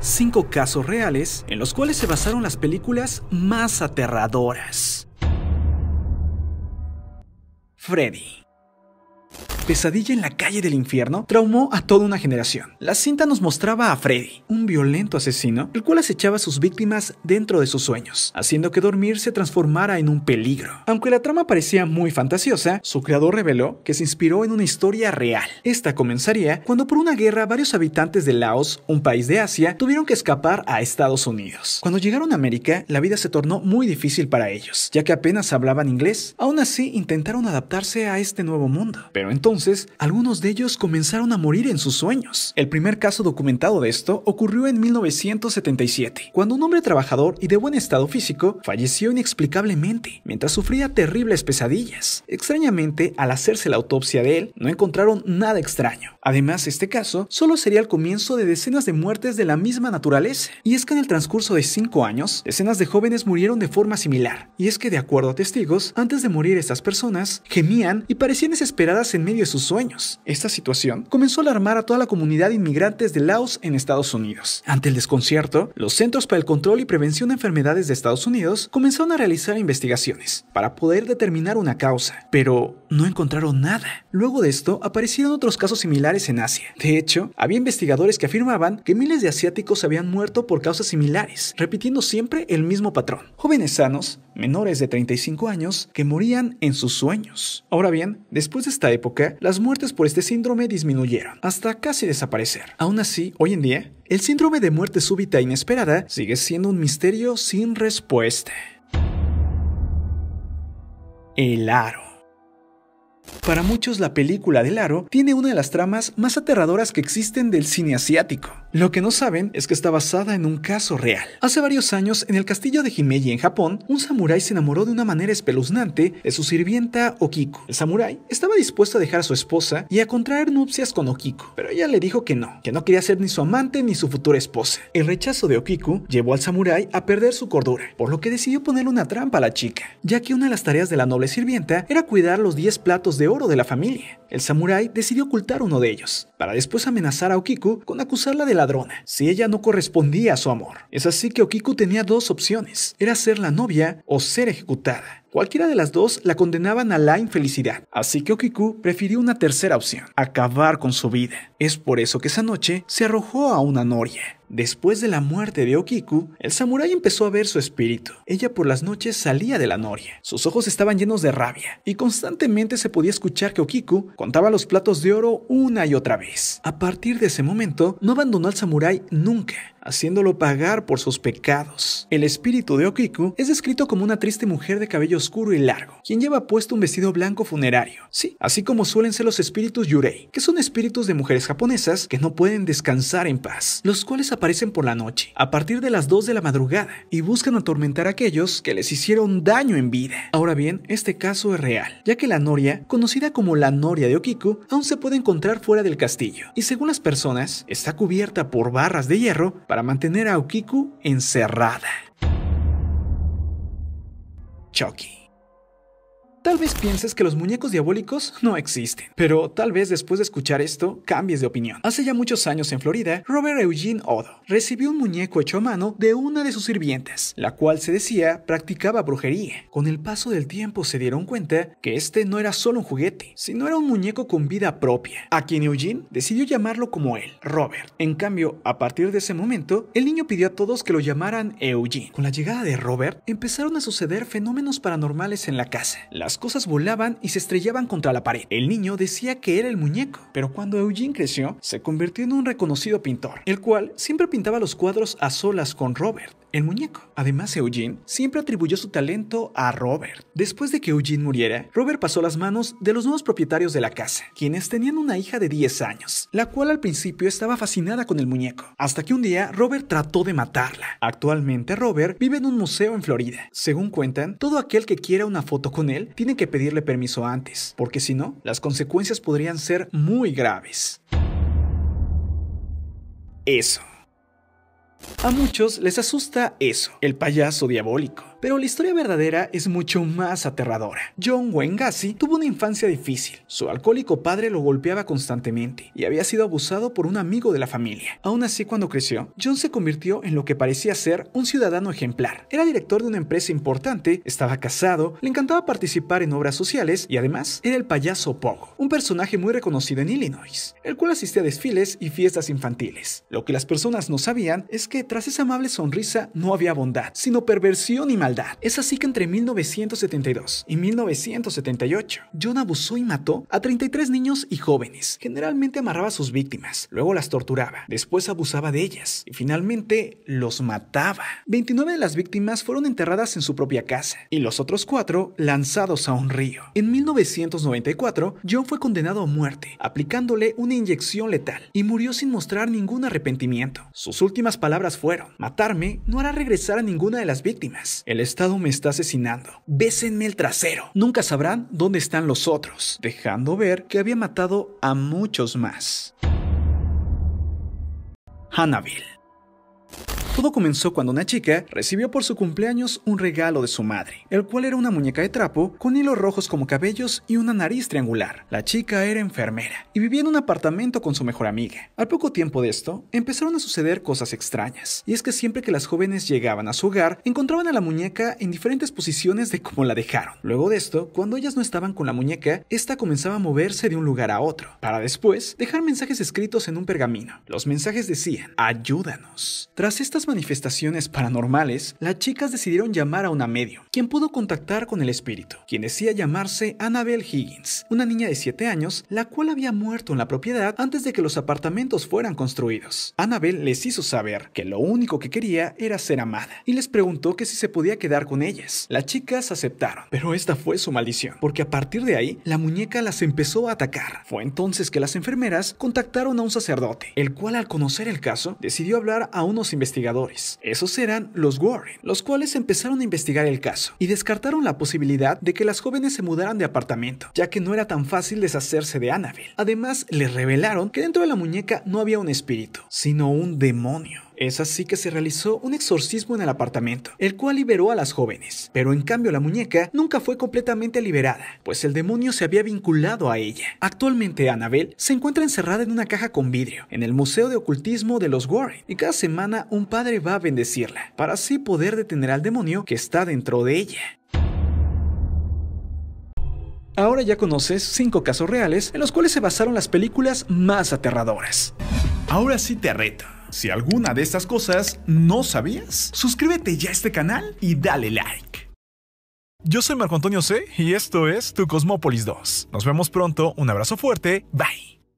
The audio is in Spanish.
cinco casos reales en los cuales se basaron las películas más aterradoras. Freddy. Pesadilla en la calle del infierno traumó a toda una generación. La cinta nos mostraba a Freddy, un violento asesino, el cual acechaba a sus víctimas dentro de sus sueños, haciendo que dormir se transformara en un peligro. Aunque la trama parecía muy fantasiosa, su creador reveló que se inspiró en una historia real. Esta comenzaría cuando por una guerra varios habitantes de Laos, un país de Asia, tuvieron que escapar a Estados Unidos. Cuando llegaron a América, la vida se tornó muy difícil para ellos, ya que apenas hablaban inglés. Aún así, intentaron adaptarse a este nuevo mundo. Pero entonces, entonces, algunos de ellos comenzaron a morir en sus sueños. El primer caso documentado de esto ocurrió en 1977, cuando un hombre trabajador y de buen estado físico falleció inexplicablemente, mientras sufría terribles pesadillas. Extrañamente, al hacerse la autopsia de él, no encontraron nada extraño. Además, este caso solo sería el comienzo de decenas de muertes de la misma naturaleza. Y es que en el transcurso de cinco años, decenas de jóvenes murieron de forma similar. Y es que, de acuerdo a testigos, antes de morir estas personas, gemían y parecían desesperadas en medio sus sueños. Esta situación comenzó a alarmar a toda la comunidad de inmigrantes de Laos en Estados Unidos. Ante el desconcierto, los Centros para el Control y Prevención de Enfermedades de Estados Unidos comenzaron a realizar investigaciones para poder determinar una causa, pero no encontraron nada. Luego de esto, aparecieron otros casos similares en Asia. De hecho, había investigadores que afirmaban que miles de asiáticos habían muerto por causas similares, repitiendo siempre el mismo patrón. Jóvenes sanos, menores de 35 años, que morían en sus sueños. Ahora bien, después de esta época, las muertes por este síndrome disminuyeron, hasta casi desaparecer. Aún así, hoy en día, el síndrome de muerte súbita e inesperada sigue siendo un misterio sin respuesta. El aro. Para muchos la película del aro tiene una de las tramas más aterradoras que existen del cine asiático. Lo que no saben es que está basada en un caso real. Hace varios años, en el castillo de Himeji en Japón, un samurái se enamoró de una manera espeluznante de su sirvienta Okiku. El samurái estaba dispuesto a dejar a su esposa y a contraer nupcias con Okiku, pero ella le dijo que no, que no quería ser ni su amante ni su futura esposa. El rechazo de Okiku llevó al samurái a perder su cordura, por lo que decidió ponerle una trampa a la chica, ya que una de las tareas de la noble sirvienta era cuidar los 10 platos de oro de la familia. El samurái decidió ocultar uno de ellos, para después amenazar a Okiku con acusarla de ladrona si ella no correspondía a su amor. Es así que Okiku tenía dos opciones, era ser la novia o ser ejecutada. Cualquiera de las dos la condenaban a la infelicidad, así que Okiku prefirió una tercera opción, acabar con su vida. Es por eso que esa noche se arrojó a una noria, Después de la muerte de Okiku, el samurái empezó a ver su espíritu. Ella por las noches salía de la noria. Sus ojos estaban llenos de rabia y constantemente se podía escuchar que Okiku contaba los platos de oro una y otra vez. A partir de ese momento, no abandonó al samurái nunca haciéndolo pagar por sus pecados. El espíritu de Okiku es descrito como una triste mujer de cabello oscuro y largo, quien lleva puesto un vestido blanco funerario, sí, así como suelen ser los espíritus yurei, que son espíritus de mujeres japonesas que no pueden descansar en paz, los cuales aparecen por la noche, a partir de las 2 de la madrugada, y buscan atormentar a aquellos que les hicieron daño en vida. Ahora bien, este caso es real, ya que la noria, conocida como la noria de Okiku, aún se puede encontrar fuera del castillo, y según las personas, está cubierta por barras de hierro para para mantener a Okiku encerrada. Chucky. Tal vez pienses que los muñecos diabólicos no existen, pero tal vez después de escuchar esto cambies de opinión. Hace ya muchos años en Florida, Robert Eugene Odo recibió un muñeco hecho a mano de una de sus sirvientes, la cual se decía practicaba brujería. Con el paso del tiempo se dieron cuenta que este no era solo un juguete, sino era un muñeco con vida propia, a quien Eugene decidió llamarlo como él, Robert. En cambio, a partir de ese momento, el niño pidió a todos que lo llamaran Eugene. Con la llegada de Robert, empezaron a suceder fenómenos paranormales en la casa. Las cosas volaban y se estrellaban contra la pared. El niño decía que era el muñeco, pero cuando Eugene creció, se convirtió en un reconocido pintor, el cual siempre pintaba los cuadros a solas con Robert, el muñeco. Además, Eugene siempre atribuyó su talento a Robert. Después de que Eugene muriera, Robert pasó las manos de los nuevos propietarios de la casa, quienes tenían una hija de 10 años, la cual al principio estaba fascinada con el muñeco, hasta que un día Robert trató de matarla. Actualmente Robert vive en un museo en Florida. Según cuentan, todo aquel que quiera una foto con él tienen que pedirle permiso antes, porque si no, las consecuencias podrían ser muy graves. Eso. A muchos les asusta eso, el payaso diabólico. Pero la historia verdadera es mucho más aterradora. John Wayne tuvo una infancia difícil. Su alcohólico padre lo golpeaba constantemente y había sido abusado por un amigo de la familia. Aún así, cuando creció, John se convirtió en lo que parecía ser un ciudadano ejemplar. Era director de una empresa importante, estaba casado, le encantaba participar en obras sociales y además era el payaso Pogo, un personaje muy reconocido en Illinois, el cual asistía a desfiles y fiestas infantiles. Lo que las personas no sabían es que tras esa amable sonrisa no había bondad, sino perversión y maldad. Es así que entre 1972 y 1978, John abusó y mató a 33 niños y jóvenes. Generalmente amarraba a sus víctimas, luego las torturaba, después abusaba de ellas y finalmente los mataba. 29 de las víctimas fueron enterradas en su propia casa y los otros cuatro lanzados a un río. En 1994, John fue condenado a muerte, aplicándole una inyección letal y murió sin mostrar ningún arrepentimiento. Sus últimas palabras fueron, matarme no hará regresar a ninguna de las víctimas el Estado me está asesinando. Bésenme el trasero. Nunca sabrán dónde están los otros, dejando ver que había matado a muchos más. Hannaville. Todo comenzó cuando una chica recibió por su cumpleaños un regalo de su madre, el cual era una muñeca de trapo con hilos rojos como cabellos y una nariz triangular. La chica era enfermera y vivía en un apartamento con su mejor amiga. Al poco tiempo de esto, empezaron a suceder cosas extrañas, y es que siempre que las jóvenes llegaban a su hogar, encontraban a la muñeca en diferentes posiciones de como la dejaron. Luego de esto, cuando ellas no estaban con la muñeca, esta comenzaba a moverse de un lugar a otro, para después dejar mensajes escritos en un pergamino. Los mensajes decían, ayúdanos. Tras estas manifestaciones paranormales, las chicas decidieron llamar a una medio, quien pudo contactar con el espíritu, quien decía llamarse Annabel Higgins, una niña de 7 años, la cual había muerto en la propiedad antes de que los apartamentos fueran construidos. Annabel les hizo saber que lo único que quería era ser amada y les preguntó que si se podía quedar con ellas. Las chicas aceptaron, pero esta fue su maldición, porque a partir de ahí la muñeca las empezó a atacar. Fue entonces que las enfermeras contactaron a un sacerdote, el cual al conocer el caso decidió hablar a unos investigadores esos eran los Warren, los cuales empezaron a investigar el caso y descartaron la posibilidad de que las jóvenes se mudaran de apartamento, ya que no era tan fácil deshacerse de Annabelle. Además, les revelaron que dentro de la muñeca no había un espíritu, sino un demonio. Es así que se realizó un exorcismo en el apartamento, el cual liberó a las jóvenes, pero en cambio la muñeca nunca fue completamente liberada, pues el demonio se había vinculado a ella. Actualmente Annabelle se encuentra encerrada en una caja con vidrio, en el Museo de Ocultismo de los Warren, y cada semana un padre va a bendecirla, para así poder detener al demonio que está dentro de ella. Ahora ya conoces 5 casos reales en los cuales se basaron las películas más aterradoras. Ahora sí te reto. Si alguna de estas cosas no sabías, suscríbete ya a este canal y dale like. Yo soy Marco Antonio C y esto es Tu Cosmópolis 2. Nos vemos pronto, un abrazo fuerte, bye.